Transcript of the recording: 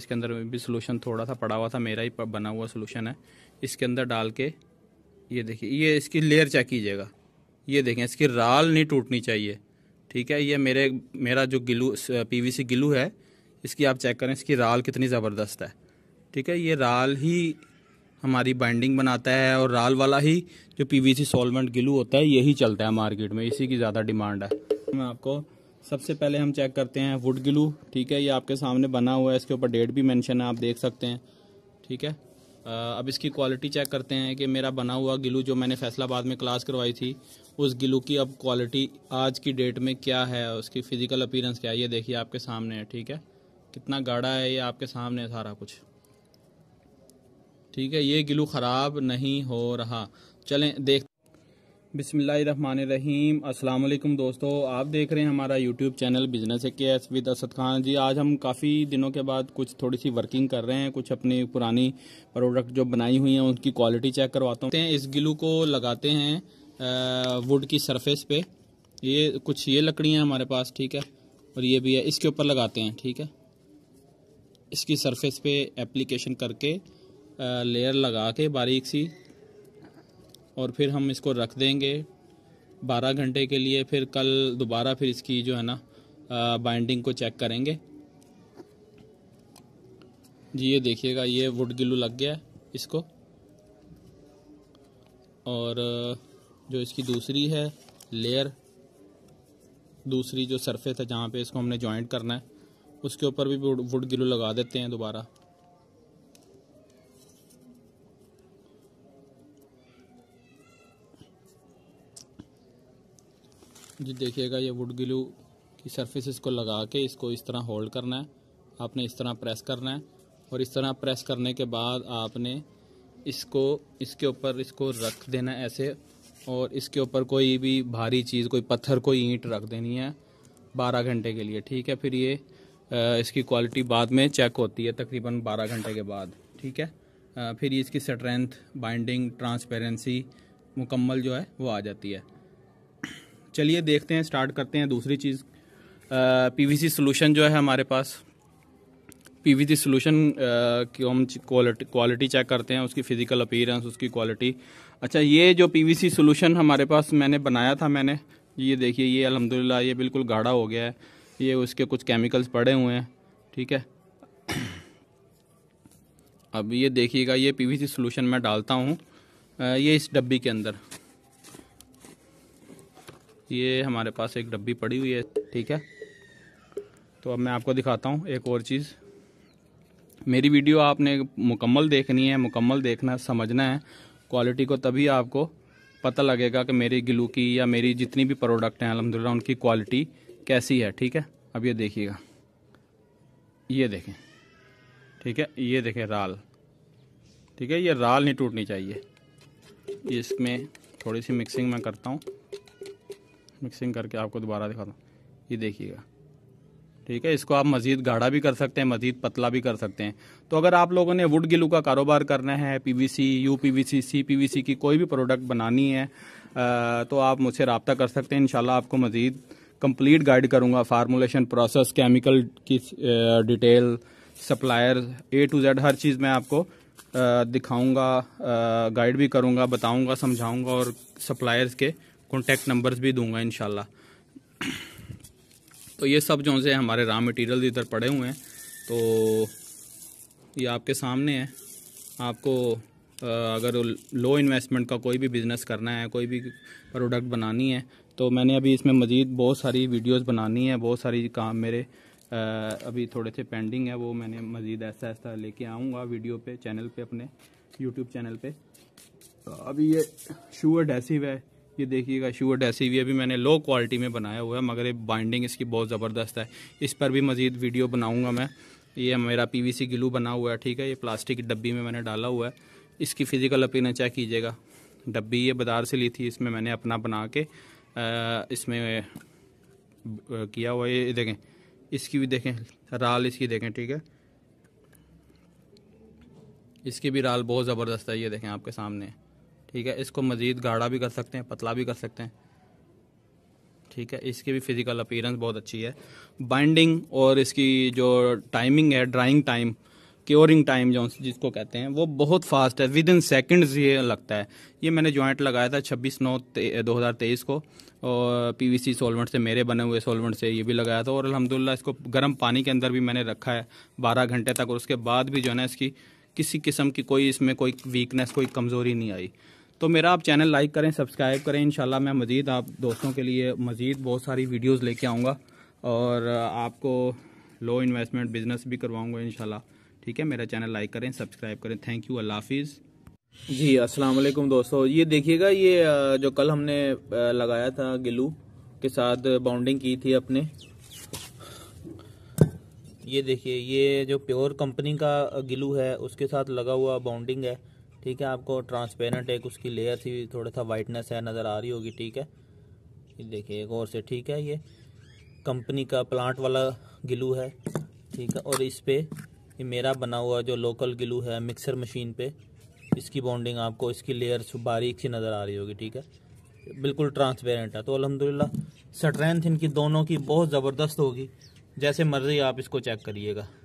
इसके अंदर भी सोलूशन थोड़ा सा पड़ा हुआ था मेरा ही बना हुआ सोलूशन है इसके अंदर डाल के ये देखिए ये इसकी लेयर चेक कीजिएगा ये देखें इसकी राल नहीं टूटनी चाहिए ठीक है ये मेरे मेरा जो गिलू पीवीसी गिलू है इसकी आप चेक करें इसकी राल कितनी ज़बरदस्त है ठीक है ये राल ही हमारी बाइंडिंग बनाता है और राल वाला ही जो पीवीसी सॉल्वेंट गिलू होता है यही चलता है मार्केट में इसी की ज़्यादा डिमांड है मैं आपको सबसे पहले हम चेक करते हैं वुड ग्लू ठीक है ये आपके सामने बना हुआ है इसके ऊपर डेट भी मेंशन है आप देख सकते हैं ठीक है अब इसकी क्वालिटी चेक करते हैं कि मेरा बना हुआ गिलू जो मैंने फैसलाबाद में क्लास करवाई थी उस गिलू की अब क्वालिटी आज की डेट में क्या है उसकी फ़िज़िकल अपीरेंस क्या है ये देखिए आपके सामने है ठीक है कितना गाढ़ा है ये आपके सामने है सारा कुछ ठीक है ये गिलू ख़राब नहीं हो रहा चलें देख बिसमीम अल्लाम दोस्तों आप देख रहे हैं हमारा यूट्यूब चैनल बिजनेस के एस विद असद खान जी आज हम काफ़ी दिनों के बाद कुछ थोड़ी सी वर्किंग कर रहे हैं कुछ अपनी पुरानी प्रोडक्ट जो बनाई हुई हैं उनकी क्वालिटी चेक करवाते हैं इस गिलू को लगाते हैं वुड की सरफेस पे ये कुछ ये लकड़ियाँ हमारे पास ठीक है और ये भी है इसके ऊपर लगाते हैं ठीक है इसकी सरफेस पे एप्लीकेशन करके लेयर लगा के बारीक सी और फिर हम इसको रख देंगे 12 घंटे के लिए फिर कल दोबारा फिर इसकी जो है ना बाइंडिंग को चेक करेंगे जी ये देखिएगा ये वुड गिलू लग गया है इसको और जो इसकी दूसरी है लेयर दूसरी जो सरफेस है जहाँ पे इसको हमने जॉइंट करना है उसके ऊपर भी वुड गिलू लगा देते हैं दोबारा जी देखिएगा ये वुड ग्लू की सरफेस को लगा के इसको इस तरह होल्ड करना है आपने इस तरह प्रेस करना है और इस तरह प्रेस करने के बाद आपने इसको इसके ऊपर इसको रख देना ऐसे और इसके ऊपर कोई भी भारी चीज़ कोई पत्थर कोई ईंट रख देनी है बारह घंटे के लिए ठीक है फिर ये इसकी क्वालिटी बाद में चेक होती है तकरीबन बारह घंटे के बाद ठीक है फिर इसकी स्ट्रेंथ बाइंडिंग ट्रांसपेरेंसी मुकम्मल जो है वो आ जाती है चलिए देखते हैं स्टार्ट करते हैं दूसरी चीज़ पीवीसी सॉल्यूशन जो है हमारे पास पीवीसी सॉल्यूशन की हम क्वालिटी क्वालिटी चेक करते हैं उसकी फिज़िकल अपीयरेंस उसकी क्वालिटी अच्छा ये जो पीवीसी सॉल्यूशन हमारे पास मैंने बनाया था मैंने ये देखिए ये अलहमदिल्ला ये बिल्कुल गाढ़ा हो गया है ये उसके कुछ केमिकल्स पड़े हुए हैं ठीक है अब ये देखिएगा ये पीवीसी सोल्यूशन मैं डालता हूँ ये इस डब्बी के अंदर ये हमारे पास एक डब्बी पड़ी हुई है ठीक है तो अब मैं आपको दिखाता हूँ एक और चीज़ मेरी वीडियो आपने मुकम्मल देखनी है मुकम्मल देखना समझना है क्वालिटी को तभी आपको पता लगेगा कि मेरी गिलू की या मेरी जितनी भी प्रोडक्ट हैं अलहमदिल्ला उनकी क्वालिटी कैसी है ठीक है अब ये देखिएगा ये देखें ठीक है ये देखें राल ठीक है ये राल नहीं टूटनी चाहिए इसमें थोड़ी सी मिक्सिंग मैं करता हूँ मिक्सिंग करके आपको दोबारा दिखाता हूँ ये देखिएगा ठीक है इसको आप मज़ीद गाढ़ा भी कर सकते हैं मज़ीद पतला भी कर सकते हैं तो अगर आप लोगों ने वुड गिलू का कारोबार करना है पीवीसी यू सीपीवीसी सी की कोई भी प्रोडक्ट बनानी है तो आप मुझसे रबता कर सकते हैं इन आपको मज़ीद कंप्लीट गाइड करूँगा फार्मूलेशन प्रोसेस केमिकल की detail supplier A to Z हर चीज़ मैं आपको दिखाऊँगा गाइड भी करूँगा बताऊँगा समझाऊँगा और सप्लायर्स के कॉन्टैक्ट नंबर भी दूंगा इन तो ये सब जो से हमारे रॉ मटेरियल इधर पड़े हुए हैं तो ये आपके सामने है आपको अगर लो इन्वेस्टमेंट का कोई भी बिज़नेस करना है कोई भी प्रोडक्ट बनानी है तो मैंने अभी इसमें मज़ीद बहुत सारी वीडियोस बनानी है बहुत सारी काम मेरे अभी थोड़े से पेंडिंग है वो मैंने मज़ीद ऐसा ऐसा लेके आऊँगा वीडियो पे चैनल पे अपने यूट्यूब चैनल पे तो अभी ये शू एडेसिव है ये देखिएगा शूट ऐसी भी अभी मैंने लो क्वालिटी में बनाया हुआ है मगर ये बाइंडिंग इसकी बहुत ज़बरदस्त है इस पर भी मज़ीद वीडियो बनाऊँगा मैं ये मेरा सी गिलू बना हुआ है ठीक है ये प्लास्टिक की डब्बी में मैंने डाला हुआ है इसकी फ़िज़िकल अपीना चेक कीजिएगा डब्बी ये बाजार से ली थी इसमें मैंने अपना बना के इसमें किया हुआ ये देखें इसकी भी देखें राल इसकी देखें ठीक है इसकी भी राल बहुत ज़बरदस्त है ये देखें आपके सामने ठीक है इसको मज़ीद गाढ़ा भी कर सकते हैं पतला भी कर सकते हैं ठीक है इसकी भी फिज़िकल अपीरेंस बहुत अच्छी है बाइंडिंग और इसकी जो टाइमिंग है ड्राइंग टाइम क्योरिंग टाइम जो जिसको कहते हैं वो बहुत फास्ट है विद इन सेकेंड्स ये लगता है ये मैंने जॉइंट लगाया था छब्बीस नौ दो हज़ार तेईस को और पीवीसी सॉल्वेंट से मेरे बने हुए सॉल्वेंट से ये भी लगाया था और अलहमदिल्ला इसको गर्म पानी के अंदर भी मैंने रखा है बारह घंटे तक और उसके बाद भी जो है ना इसकी किसी किस्म की कोई इसमें कोई वीकनेस कोई कमज़ोरी नहीं आई तो मेरा आप चैनल लाइक करें सब्सक्राइब करें इनशाला मैं मज़ीद आप दोस्तों के लिए मज़ीद बहुत सारी वीडियोज़ लेके आऊँगा और आपको लो इन्वेस्टमेंट बिज़नेस भी करवाऊँगा इनशाला ठीक है मेरा चैनल लाइक करें सब्सक्राइब करें थैंक यू अल्लाह हाफिज़ जी अस्सलाम वालेकुम दोस्तों ये देखिएगा ये जो कल हमने लगाया था गिलू के साथ बाउंडिंग की थी अपने ये देखिए ये जो प्योर कंपनी का गिलू है उसके साथ लगा हुआ बाउंडिंग है ठीक है आपको ट्रांसपेरेंट एक उसकी लेयर थी थोड़ा सा वाइटनेस है नज़र आ रही होगी ठीक है ये देखिए एक और से ठीक है ये कंपनी का प्लांट वाला गिलू है ठीक है और इस पर ये मेरा बना हुआ जो लोकल गिलू है मिक्सर मशीन पे इसकी बॉन्डिंग आपको इसकी लेयर बारीक सी नज़र आ रही होगी ठीक है बिल्कुल ट्रांसपेरेंट है तो अलहमदिल्ला स्ट्रेंथ इनकी दोनों की बहुत ज़बरदस्त होगी जैसे मर्ज़ी आप इसको चेक करिएगा